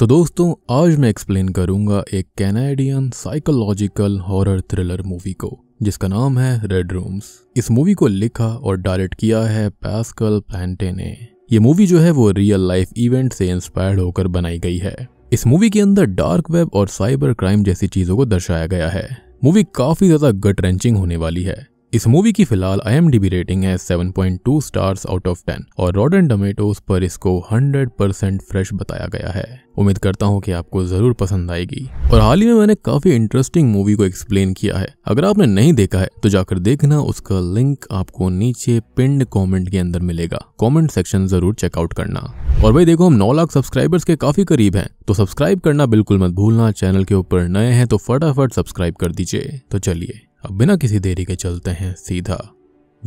तो दोस्तों आज मैं एक्सप्लेन करूंगा एक Canadian psychological horror thriller movie को जिसका नाम है रेड रूम्स इस मूवी को लिखा और डायरेक्ट किया है पैस्कल पैंटे ने ये मूवी जो है वो रियल लाइफ इवेंट से इंस्पायर्ड होकर बनाई गई है इस मूवी के अंदर डार्क वेब और साइबर क्राइम जैसी चीजों को दर्शाया गया है मूवी काफी ज्यादा गट रेंचिंग होने वाली है इस मूवी की फिलहाल आई रेटिंग है 7.2 स्टार्स आउट ऑफ 10 और रॉडन टमेटोज पर इसको 100% फ्रेश बताया गया है उम्मीद करता हूँ कि आपको जरूर पसंद आएगी और हाल ही में मैंने काफी इंटरेस्टिंग मूवी को एक्सप्लेन किया है अगर आपने नहीं देखा है तो जाकर देखना उसका लिंक आपको नीचे पिंड कमेंट के अंदर मिलेगा कमेंट सेक्शन जरूर चेकआउट करना और भाई देखो हम नौ लाख सब्सक्राइबर्स के काफी करीब हैं तो सब्सक्राइब करना बिल्कुल मत भूलना चैनल के ऊपर नए हैं तो फटाफट सब्सक्राइब कर दीजिए तो चलिए अब बिना किसी देरी के चलते हैं सीधा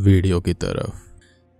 वीडियो की तरफ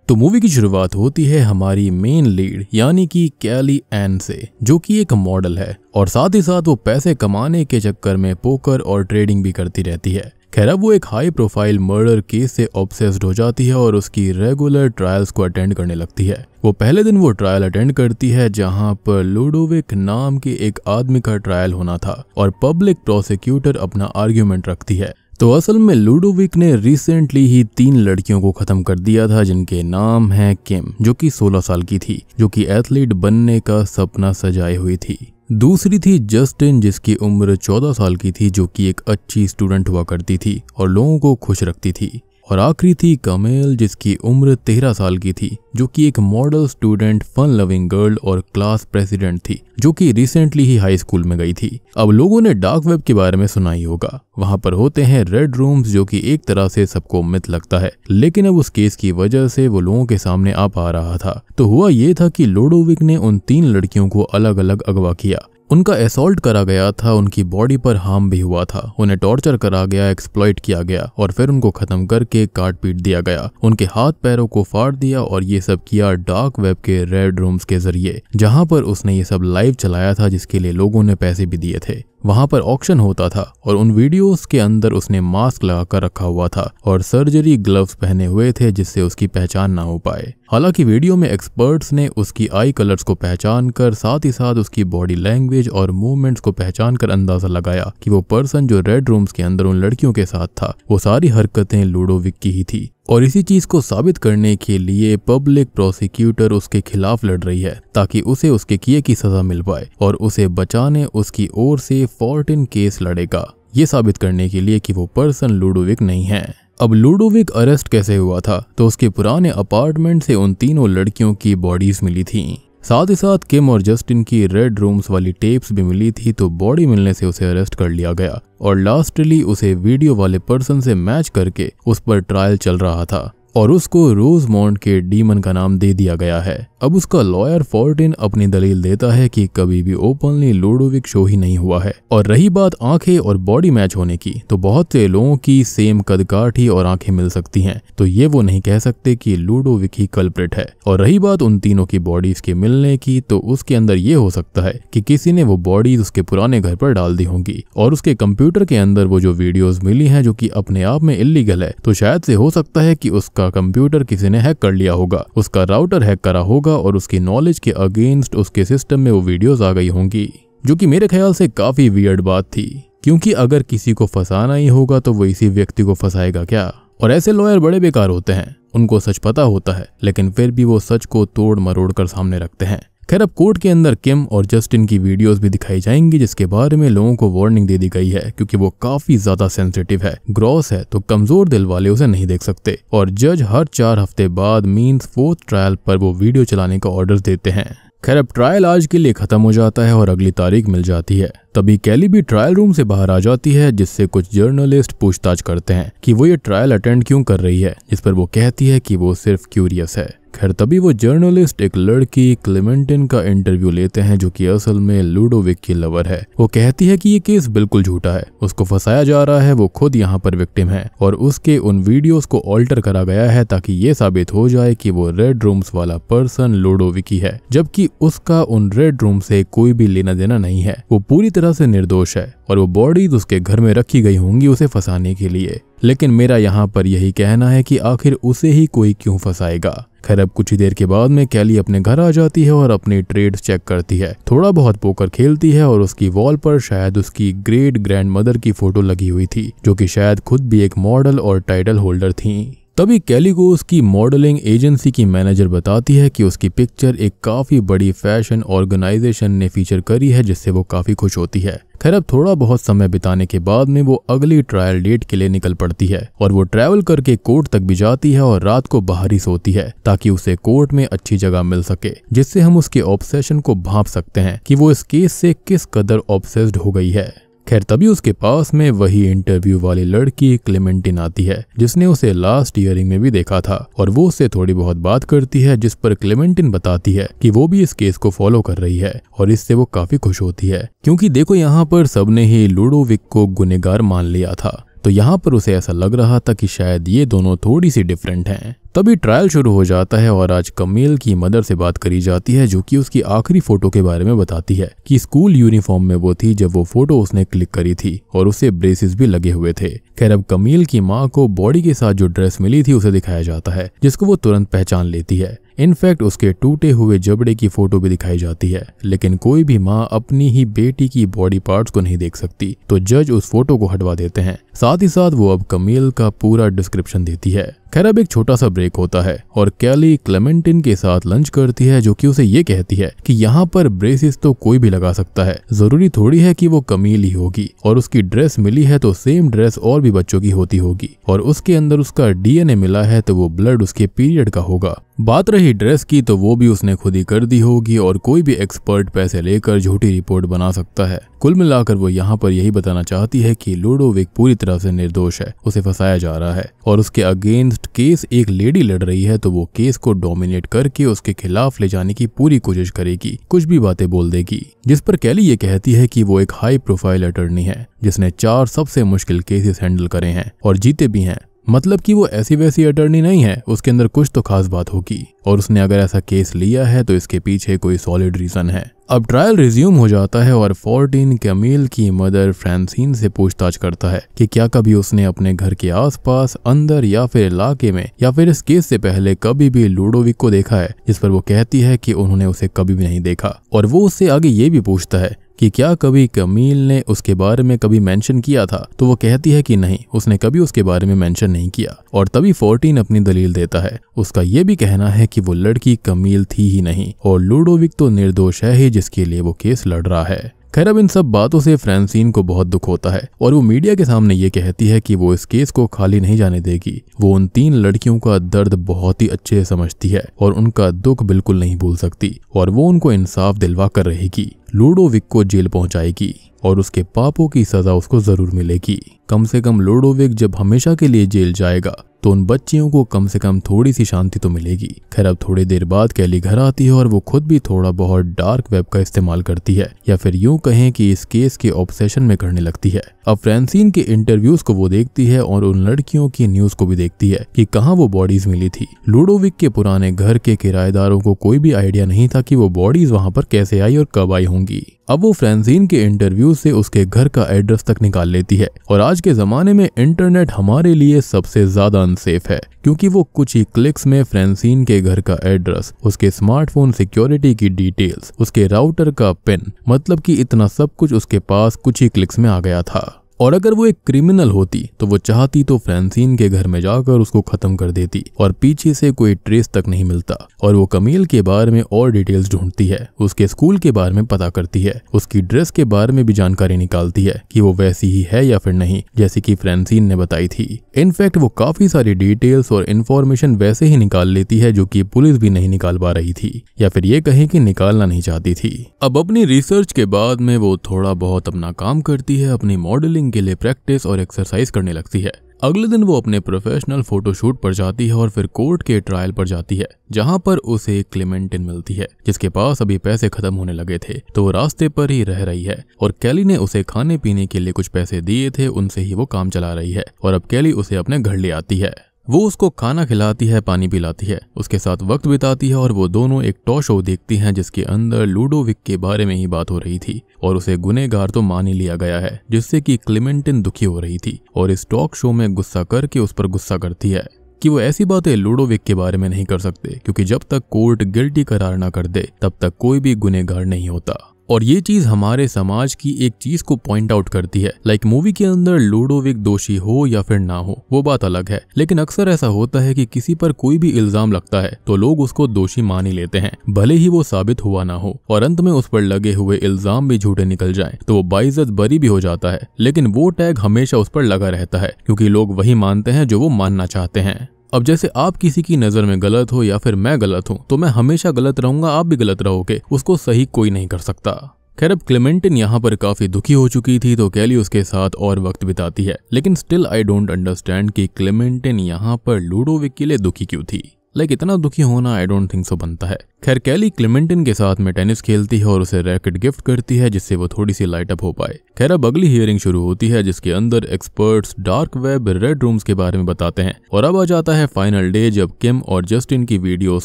तो मूवी की शुरुआत होती है हमारी मेन लीड यानी कि कैली एन से जो कि एक मॉडल है और साथ ही साथ वो पैसे कमाने के चक्कर में पोकर और ट्रेडिंग भी करती रहती है खैर वो एक हाई प्रोफाइल मर्डर केस से ऑब्सेस्ड हो जाती है और उसकी रेगुलर ट्रायल्स को अटेंड करने लगती है वो पहले दिन वो ट्रायल अटेंड करती है जहां पर लूडोविक नाम के एक आदमी का ट्रायल होना था और पब्लिक प्रोसिक्यूटर अपना आर्ग्यूमेंट रखती है तो असल में लूडोविक ने रिसेंटली ही तीन लड़कियों को खत्म कर दिया था जिनके नाम हैं किम जो कि 16 साल की थी जो कि एथलीट बनने का सपना सजाए हुई थी दूसरी थी जस्टिन जिसकी उम्र 14 साल की थी जो कि एक अच्छी स्टूडेंट हुआ करती थी और लोगों को खुश रखती थी और आखिरी थी कमेल जिसकी उम्र तेरह साल की थी जो कि एक model student fun loving girl और क्लास प्रेसिडेंट थी जो कि रिसेंटली ही हाई स्कूल में गई थी अब लोगों ने डार्क वेब के बारे में सुना ही होगा वहां पर होते हैं रेड रूम्स जो कि एक तरह से सबको मिथ लगता है लेकिन अब उस केस की वजह से वो लोगों के सामने आ पा रहा था तो हुआ ये था कि लोडोविक ने उन तीन लड़कियों को अलग अलग अगवा किया उनका असोल्ट करा गया था उनकी बॉडी पर हार्म भी हुआ था उन्हें टॉर्चर करा गया एक्सप्लॉइट किया गया और फिर उनको खत्म करके काट पीट दिया गया उनके हाथ पैरों को फाड़ दिया और ये सब किया डार्क वेब के रेड रूम्स के जरिए जहां पर उसने ये सब लाइव चलाया था जिसके लिए लोगों ने पैसे भी दिए थे वहां पर ऑक्शन होता था और उन वीडियोस के अंदर उसने मास्क लगाकर रखा हुआ था और सर्जरी ग्लव्स पहने हुए थे जिससे उसकी पहचान ना हो पाए हालांकि वीडियो में एक्सपर्ट्स ने उसकी आई कलर्स को पहचान कर साथ ही साथ उसकी बॉडी लैंग्वेज और मूवमेंट्स को पहचान कर अंदाजा लगाया कि वो पर्सन जो रेड रूम्स के अंदर उन लड़कियों के साथ था वो सारी हरकतें लूडोविक की ही थी और इसी चीज को साबित करने के लिए पब्लिक प्रोसिक्यूटर उसके खिलाफ लड़ रही है ताकि उसे उसके किए की सजा मिल पाए और उसे बचाने उसकी ओर से फोर्टीन केस लड़ेगा ये साबित करने के लिए कि वो पर्सन लूडोविक नहीं है अब लूडोविक अरेस्ट कैसे हुआ था तो उसके पुराने अपार्टमेंट से उन तीनों लड़कियों की बॉडीज मिली थी साथ ही साथ किम और जस्टिन की रेड रूम्स वाली टेप्स भी मिली थी तो बॉडी मिलने से उसे अरेस्ट कर लिया गया और लास्टली उसे वीडियो वाले पर्सन से मैच करके उस पर ट्रायल चल रहा था और उसको रोजमोन्ट के डीमन का नाम दे दिया गया है अब उसका लॉयर फोर्टिन अपनी दलील देता है कि कभी भी ओपनली लूडोविक शो ही नहीं हुआ है और रही बात आंखें और बॉडी मैच होने की तो बहुत से लोगों की सेम कदकाठ ही और आंखें मिल सकती हैं तो ये वो नहीं कह सकते कि लूडोविक ही कल्प्रेट है और रही बात उन तीनों की बॉडीज के मिलने की तो उसके अंदर ये हो सकता है कि किसी ने वो बॉडीज उसके पुराने घर पर डाल दी होंगी और उसके कंप्यूटर के अंदर वो जो वीडियोज मिली है जो की अपने आप में इलीगल है तो शायद से हो सकता है की उसका कंप्यूटर किसी ने हैक कर लिया होगा उसका राउटर हैक करा होगा होगा और उसकी नॉलेज के अगेंस्ट उसके सिस्टम में वो वीडियोस आ गई होंगी जो कि मेरे ख्याल से काफी वियर्ड बात थी क्योंकि अगर किसी को फंसाना ही होगा तो वो इसी व्यक्ति को फंसाएगा क्या और ऐसे लॉयर बड़े बेकार होते हैं उनको सच पता होता है लेकिन फिर भी वो सच को तोड़ मरोड़ कर सामने रखते हैं खैर अब कोर्ट के अंदर किम और जस्टिन की वीडियोस भी दिखाई जाएंगी जिसके बारे में लोगों को वार्निंग दे दी गई है क्योंकि वो काफी ज्यादा सेंसिटिव है ग्रॉस है तो कमजोर दिल वाले उसे नहीं देख सकते और जज हर चार हफ्ते बाद मीन्स फोर्थ ट्रायल पर वो वीडियो चलाने का ऑर्डर देते हैं खैर अब ट्रायल आज के लिए खत्म हो जाता है और अगली तारीख मिल जाती है तभी कैली भी ट्रायल रूम से बाहर आ जाती है जिससे कुछ जर्नलिस्ट पूछताछ करते हैं कि वो ये ट्रायल अटेंड क्यों कर रही है जिस पर वो कहती है कि वो सिर्फ क्यूरियस है खैर तभी वो जर्नलिस्ट एक लड़की क्लेमेंटिन का इंटरव्यू लेते हैं जो कि असल में लूडोविक की लवर है वो कहती है कि ये केस बिल्कुल झूठा है उसको फंसाया जा रहा है वो खुद यहाँ पर विक्टिम है और उसके उन वीडियोस को ऑल्टर करा गया है ताकि ये साबित हो जाए कि वो रेड रूम्स वाला पर्सन लूडोविकी है जबकि उसका उन रेड रूम से कोई भी लेना देना नहीं है वो पूरी तरह से निर्दोष है और वो बॉडीज उसके घर में रखी गई होंगी उसे फंसाने के लिए लेकिन मेरा यहाँ पर यही कहना है कि आखिर उसे ही कोई क्यों फंसाएगा खैर अब कुछ ही देर के बाद में कैली अपने घर आ जाती है और अपने ट्रेड चेक करती है थोड़ा बहुत पोकर खेलती है और उसकी वॉल पर शायद उसकी ग्रेट ग्रैंड मदर की फोटो लगी हुई थी जो कि शायद खुद भी एक मॉडल और टाइटल होल्डर थी तभी कैली को उसकी मॉडलिंग एजेंसी की मैनेजर बताती है कि उसकी पिक्चर एक काफी बड़ी फैशन ऑर्गेनाइजेशन ने फीचर करी है जिससे वो काफी खुश होती है खैर अब थोड़ा बहुत समय बिताने के बाद में वो अगली ट्रायल डेट के लिए निकल पड़ती है और वो ट्रैवल करके कोर्ट तक भी जाती है और रात को बाहर ही सोती है ताकि उसे कोर्ट में अच्छी जगह मिल सके जिससे हम उसके ऑब्सेशन को भाप सकते हैं कि वो इस केस से किस कदर ऑब्सेस्ड हो गई है खैर तभी उसके पास में वही इंटरव्यू वाली लड़की क्लेमेंटिन आती है जिसने उसे लास्ट ईयरिंग में भी देखा था और वो उससे थोड़ी बहुत बात करती है जिस पर क्लेमेंटिन बताती है कि वो भी इस केस को फॉलो कर रही है और इससे वो काफी खुश होती है क्योंकि देखो यहाँ पर सबने ही लूडोविक को गुनेगार मान लिया था तो यहाँ पर उसे ऐसा लग रहा था कि शायद ये दोनों थोड़ी सी डिफरेंट हैं तभी ट्रायल शुरू हो जाता है और आज कमील की मदर से बात करी जाती है जो कि उसकी आखिरी फोटो के बारे में बताती है कि स्कूल यूनिफॉर्म में वो थी जब वो फोटो उसने क्लिक करी थी और उसे ब्रेसेस भी लगे हुए थे खैर अब कमील की माँ को बॉडी के साथ जो ड्रेस मिली थी उसे दिखाया जाता है जिसको वो तुरंत पहचान लेती है इनफैक्ट उसके टूटे हुए जबड़े की फोटो भी दिखाई जाती है लेकिन कोई भी माँ अपनी ही बेटी की बॉडी पार्ट्स को नहीं देख सकती तो जज उस फोटो को हटवा देते हैं साथ ही साथ वो अब कमील का पूरा डिस्क्रिप्शन देती है खैर अब एक छोटा सा ब्रेक होता है और कैली क्लेमेंटिन के साथ लंच करती है जो कि उसे ये कहती है कि यहाँ पर ब्रेसिस तो कोई भी लगा सकता है जरूरी थोड़ी है कि वो कमील ही होगी और उसकी ड्रेस मिली है तो सेम ड्रेस और भी बच्चों की होती होगी और उसके अंदर उसका डीएनए मिला है तो वो ब्लड उसके पीरियड का होगा बात रही ड्रेस की तो वो भी उसने खुद ही कर दी होगी और कोई भी एक्सपर्ट पैसे लेकर झूठी रिपोर्ट बना सकता है कुल मिलाकर वो यहाँ पर यही बताना चाहती है कि लोडोविक पूरी तरह से निर्दोष है उसे फंसाया जा रहा है और उसके अगेंस्ट केस एक लेडी लड़ रही है तो वो केस को डोमिनेट करके उसके खिलाफ ले जाने की पूरी कोशिश करेगी कुछ भी बातें बोल देगी जिस पर कैली ये कहती है कि वो एक हाई प्रोफाइल अटर्नी है जिसने चार सबसे मुश्किल केसेस हैंडल करे हैं और जीते भी हैं मतलब कि वो ऐसी वैसी अटर्नी नहीं है उसके अंदर कुछ तो खास बात होगी और उसने अगर ऐसा केस लिया है तो इसके पीछे कोई सॉलिड रीजन है अब ट्रायल रिज्यूम हो जाता है और फोर्टीन कैमिल की मदर फ्रांसिन से पूछताछ करता है कि क्या कभी उसने अपने घर के आसपास अंदर या फिर इलाके में या फिर इस केस से पहले कभी भी लूडोविक को देखा है जिस पर वो कहती है कि उन्होंने उसे कभी भी नहीं देखा और वो उससे आगे ये भी पूछता है कि क्या कभी कमील ने उसके बारे में कभी मेंशन किया था तो वो कहती है कि नहीं उसने कभी उसके बारे में मेंशन नहीं किया और तभी फोर्टीन अपनी दलील देता है उसका ये भी कहना है कि वो लड़की कमील थी ही नहीं और लूडोविक तो निर्दोष है ही जिसके लिए वो केस लड़ रहा है खैर अब इन सब बातों से फ्रेंसिन को बहुत दुख होता है और वो मीडिया के सामने ये कहती है कि वो इस केस को खाली नहीं जाने देगी वो उन तीन लड़कियों का दर्द बहुत ही अच्छे से समझती है और उनका दुख बिल्कुल नहीं भूल सकती और वो उनको इंसाफ दिलवा कर रहेगी लूडोविक को जेल पहुंचाएगी और उसके पापों की सजा उसको जरूर मिलेगी कम से कम लोडोविक जब हमेशा के लिए जेल जाएगा तो उन बच्चियों को कम से कम थोड़ी सी शांति तो मिलेगी खैर अब थोड़ी देर बाद कैली घर आती है और वो खुद भी थोड़ा बहुत डार्क वेब का इस्तेमाल करती है या फिर यूं कहें कि इस केस के ऑब्सेशन में करने लगती है अब फ्रेंसिन के इंटरव्यूज को वो देखती है और उन लड़कियों की न्यूज को भी देखती है की कहाँ वो बॉडीज मिली थी लूडोविक के पुराने घर के किराएदारों को कोई भी आइडिया नहीं था की वो बॉडीज वहाँ पर कैसे आई और कब आई होंगी अब वो फ्रेंसिन के इंटरव्यू फोन से उसके घर का एड्रेस तक निकाल लेती है और आज के जमाने में इंटरनेट हमारे लिए सबसे ज्यादा अनसेफ है क्योंकि वो कुछ ही क्लिक्स में फ्रेंसिन के घर का एड्रेस उसके स्मार्टफोन सिक्योरिटी की डिटेल्स उसके राउटर का पिन मतलब कि इतना सब कुछ उसके पास कुछ ही क्लिक्स में आ गया था और अगर वो एक क्रिमिनल होती तो वो चाहती तो फ्रेंसिन के घर में जाकर उसको खत्म कर देती और पीछे से कोई ट्रेस तक नहीं मिलता और वो कमील के बारे में और डिटेल्स ढूंढती है उसके स्कूल के बारे में पता करती है उसकी ड्रेस के बारे में भी जानकारी निकालती है कि वो वैसी ही है या फिर नहीं जैसे कि फ्रेंसिन ने बताई थी इनफैक्ट वो काफी सारी डिटेल्स और इन्फॉर्मेशन वैसे ही निकाल लेती है जो की पुलिस भी नहीं निकाल पा रही थी या फिर ये कहें कि निकालना नहीं चाहती थी अब अपनी रिसर्च के बाद में वो थोड़ा बहुत अपना काम करती है अपनी मॉडलिंग के लिए प्रैक्टिस और एक्सरसाइज करने लगती है अगले दिन वो अपने प्रोफेशनल फोटोशूट पर जाती है और फिर कोर्ट के ट्रायल पर जाती है जहाँ पर उसे क्लेमेंटिन मिलती है जिसके पास अभी पैसे खत्म होने लगे थे तो वो रास्ते पर ही रह रही है और कैली ने उसे खाने पीने के लिए कुछ पैसे दिए थे उनसे ही वो काम चला रही है और अब कैली उसे अपने घर ले आती है वो उसको खाना खिलाती है पानी पिलाती है उसके साथ वक्त बिताती है और वो दोनों एक टॉ शो देखती हैं जिसके अंदर लूडोविक के बारे में ही बात हो रही थी और उसे गुनेगार तो मान ही लिया गया है जिससे कि क्लिमेंटिन दुखी हो रही थी और इस टॉक शो में गुस्सा करके उस पर गुस्सा करती है कि वो ऐसी बातें लूडोविक के बारे में नहीं कर सकते क्योंकि जब तक कोर्ट गिल्टी करार ना कर दे तब तक कोई भी गुनेगार नहीं होता और ये चीज हमारे समाज की एक चीज को पॉइंट आउट करती है लाइक मूवी के अंदर लूडोविक दोषी हो या फिर ना हो वो बात अलग है लेकिन अक्सर ऐसा होता है कि किसी पर कोई भी इल्जाम लगता है तो लोग उसको दोषी मान ही लेते हैं भले ही वो साबित हुआ ना हो और अंत में उस पर लगे हुए इल्जाम भी झूठे निकल जाए तो वो बाइजत बरी भी हो जाता है लेकिन वो टैग हमेशा उस पर लगा रहता है क्योंकि लोग वही मानते हैं जो वो मानना चाहते हैं अब जैसे आप किसी की नजर में गलत हो या फिर मैं गलत हूँ तो मैं हमेशा गलत रहूंगा आप भी गलत रहोगे उसको सही कोई नहीं कर सकता खैर अब क्लेमेंटिन यहाँ पर काफी दुखी हो चुकी थी तो कैली उसके साथ और वक्त बिताती है लेकिन स्टिल आई डोंट अंडरस्टैंड कि क्लेमेंटिन यहाँ पर लूडोविक के लिए दुखी क्यों थी लाइक इतना दुखी होना आई डोंट थिंक सो बनता है खैर कैली क्लेमेंटिन के साथ में टेनिस खेलती है और उसे रैकेट गिफ्ट करती है जिससे वो थोड़ी सी लाइट अप हो पाए खैर अब अगली हियरिंग शुरू होती है जिसके अंदर experts dark web red rooms के बारे में बताते हैं और अब आ जाता है फाइनल डे जब किम और जस्टिन की वीडियो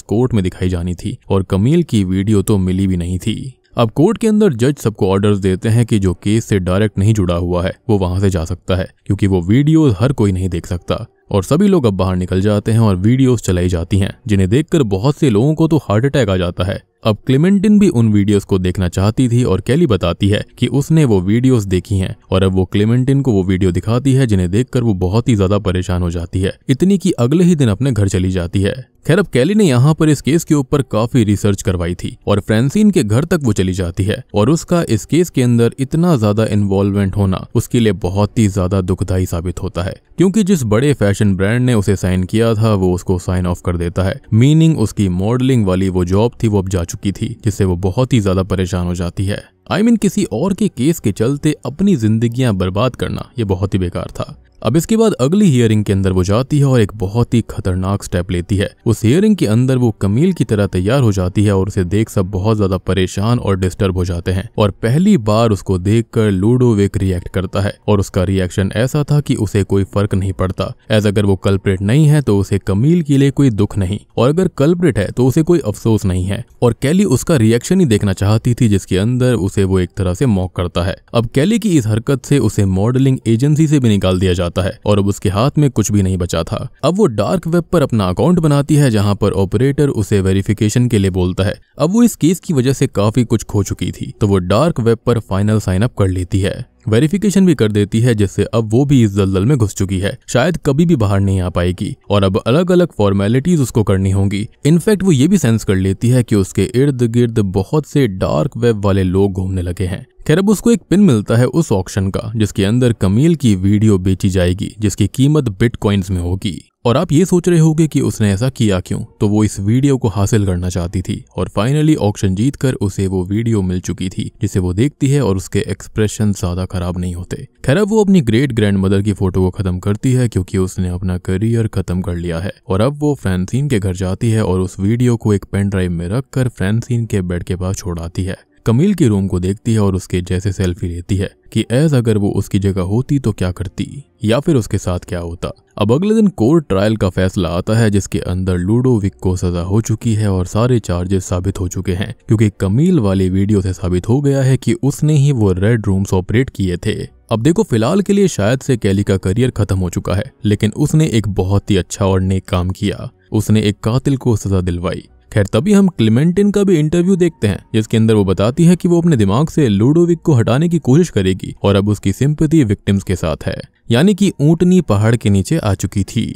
कोर्ट में दिखाई जानी थी और कमील की वीडियो तो मिली भी नहीं थी अब कोर्ट के अंदर जज सबको ऑर्डर्स देते हैं कि जो केस से डायरेक्ट नहीं जुड़ा हुआ है वो वहां से जा सकता है क्योंकि वो वीडियो हर कोई नहीं देख सकता और सभी लोग अब बाहर निकल जाते हैं और वीडियोस चलाई जाती हैं जिन्हें देखकर बहुत से लोगों को तो हार्ट अटैक आ जाता है अब क्लेमेंटिन भी उन वीडियोस को देखना चाहती थी और कैली बताती है कि उसने वो वीडियोस देखी हैं और अब वो क्लेमेंटिन को वो वीडियो दिखाती है जिन्हें देखकर वो बहुत ही ज्यादा परेशान हो जाती है इतनी कि अगले ही दिन अपने घर चली जाती है खैर अब कैली ने यहाँ पर इस केस के ऊपर काफी रिसर्च करवाई थी और फ्रेंसिन के घर तक वो चली जाती है और उसका इस केस के अंदर इतना ज्यादा इन्वॉल्वमेंट होना उसके लिए बहुत ही ज्यादा दुखदायी साबित होता है क्योंकि जिस बड़े फैशन ब्रांड ने उसे साइन किया था वो उसको साइन ऑफ कर देता है मीनिंग उसकी मॉडलिंग वाली वो जॉब थी वो अब जा चुकी थी जिससे वो बहुत ही ज्यादा परेशान हो जाती है आई I मीन mean, किसी और के केस के चलते अपनी जिंदगियां बर्बाद करना ये बहुत ही बेकार था अब इसके बाद अगली हियरिंग के अंदर वो जाती है और एक बहुत ही खतरनाक स्टेप लेती है उस हियरिंग के अंदर वो कमील की तरह तैयार हो जाती है और उसे देख सब बहुत ज्यादा परेशान और डिस्टर्ब हो जाते हैं और पहली बार उसको देख कर लूडोविक रिएक्ट करता है और उसका रिएक्शन ऐसा था कि उसे कोई फर्क नहीं पड़ता एज अगर वो कल्प्रेट नहीं है तो उसे कमील के लिए कोई दुख नहीं और अगर कल्प्रेट है तो उसे कोई अफसोस नहीं है और कैली उसका रिएक्शन ही देखना चाहती थी जिसके अंदर उसे जिसे वो एक तरह से मॉक करता है अब कैली की इस हरकत से उसे मॉडलिंग एजेंसी से भी निकाल दिया जाता है और अब उसके हाथ में कुछ भी नहीं बचा था अब वो डार्क वेब पर अपना अकाउंट बनाती है जहाँ पर ऑपरेटर उसे वेरिफिकेशन के लिए बोलता है अब वो इस केस की वजह से काफी कुछ खो चुकी थी तो वो डार्क वेब पर फाइनल साइन अप कर लेती है वेरिफिकेशन भी कर देती है जिससे अब वो भी इस दलदल में घुस चुकी है शायद कभी भी बाहर नहीं आ पाएगी और अब अलग अलग फॉर्मेलिटीज उसको करनी होंगी इनफैक्ट वो ये भी सेंस कर लेती है कि उसके इर्द गिर्द बहुत से डार्क वेब वाले लोग घूमने लगे हैं खैर अब उसको एक पिन मिलता है उस ऑप्शन का जिसके अंदर कमील की वीडियो बेची जाएगी जिसकी कीमत बिटकॉइंस में होगी और आप ये सोच रहे होंगे कि उसने ऐसा किया क्यों तो वो इस वीडियो को हासिल करना चाहती थी और फाइनली ऑक्शन जीत कर उसे वो वीडियो मिल चुकी थी जिसे वो देखती है और उसके एक्सप्रेशन ज्यादा खराब नहीं होते खैर अब वो अपनी ग्रेट ग्रैंड मदर की फोटो को खत्म करती है क्योंकि उसने अपना करियर खत्म कर लिया है और अब वो फ्रेंसिन के घर जाती है और उस वीडियो को एक पेन ड्राइव में कर फ्रेंसिन के बेड के पास छोड़ आती है कमील के रूम को देखती है और उसके जैसे सेल्फी लेती है कि एज अगर वो उसकी जगह होती तो क्या करती या फिर उसके साथ क्या होता अब अगले दिन कोर्ट ट्रायल का फैसला आता है जिसके अंदर लूडोविक को सजा हो चुकी है और सारे चार्जेस साबित हो चुके हैं क्योंकि कमील वाले वीडियो से साबित हो गया है कि उसने ही वो रेड रूम्स ऑपरेट किए थे अब देखो फिलहाल के लिए शायद से कैली का करियर खत्म हो चुका है लेकिन उसने एक बहुत ही अच्छा और नेक काम किया उसने एक कातिल को सजा दिलवाई खैर तभी हम क्लिमेंटिन का भी इंटरव्यू देखते हैं जिसके अंदर वो बताती है कि वो अपने दिमाग से लूडोविक को हटाने की कोशिश करेगी और अब उसकी सिंपति विक्टिम्स के साथ है यानी कि ऊंटनी पहाड़ के नीचे आ चुकी थी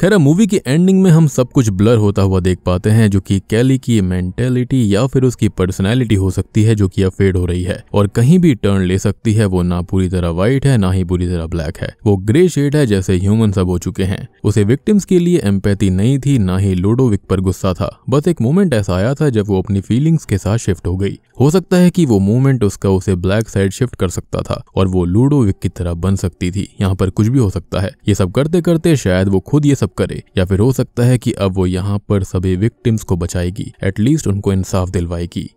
खैर मूवी की एंडिंग में हम सब कुछ ब्लर होता हुआ देख पाते हैं जो कि कैली की मेंटेलिटी या फिर उसकी पर्सनैलिटी हो सकती है जो कि अब फेड हो रही है और कहीं भी टर्न ले सकती है वो ना पूरी तरह व्हाइट है ना ही पूरी तरह ब्लैक है वो ग्रे शेड है जैसे ह्यूमन सब हो चुके हैं उसे विक्टिम्स के लिए एम्पैथी नहीं थी ना ही लोडोविक पर गुस्सा था बस एक मोमेंट ऐसा आया था जब वो अपनी फीलिंग्स के साथ शिफ्ट हो गई हो सकता है कि वो मूवमेंट उसका उसे ब्लैक साइड शिफ्ट कर सकता था और वो लूडोविक की तरह बन सकती थी यहाँ पर कुछ भी हो सकता है ये सब करते करते शायद वो खुद ये सब हेल्प करे या फिर हो सकता है कि अब वो यहाँ पर सभी विक्टिम्स को बचाएगी एटलीस्ट उनको इंसाफ दिलवाएगी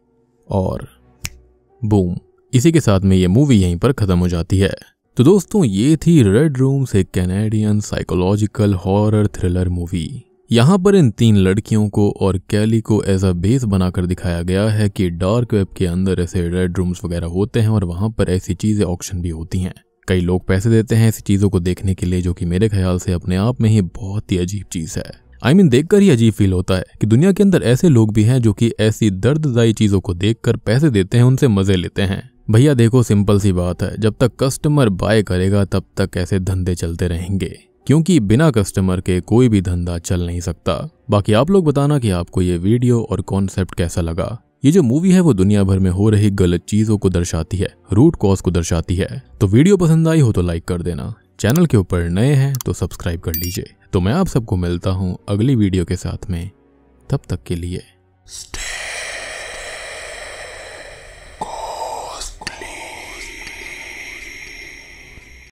और बूम इसी के साथ में ये मूवी यहीं पर खत्म हो जाती है तो दोस्तों ये थी रेड रूम से Canadian psychological horror thriller movie यहाँ पर इन तीन लड़कियों को और कैली को एज अ बेस बनाकर दिखाया गया है कि डार्क वेब के अंदर ऐसे रेड रूम्स वगैरह होते हैं और वहाँ पर ऐसी चीज़ें ऑक्शन भी होती हैं कई लोग पैसे देते हैं ऐसी चीज़ों को देखने के लिए जो कि मेरे ख्याल से अपने आप में ही बहुत ही अजीब चीज़ है आई I मीन mean, देखकर ही अजीब फील होता है कि दुनिया के अंदर ऐसे लोग भी हैं जो कि ऐसी दर्ददायी चीज़ों को देखकर पैसे देते हैं उनसे मजे लेते हैं भैया देखो सिंपल सी बात है जब तक कस्टमर बाय करेगा तब तक ऐसे धंधे चलते रहेंगे क्योंकि बिना कस्टमर के कोई भी धंधा चल नहीं सकता बाकी आप लोग बताना कि आपको ये वीडियो और कॉन्सेप्ट कैसा लगा ये जो मूवी है वो दुनिया भर में हो रही गलत चीजों को दर्शाती है रूट कॉज को दर्शाती है तो वीडियो पसंद आई हो तो लाइक कर देना चैनल के ऊपर नए हैं तो सब्सक्राइब कर लीजिए तो मैं आप सबको मिलता हूँ अगली वीडियो के साथ में तब तक के लिए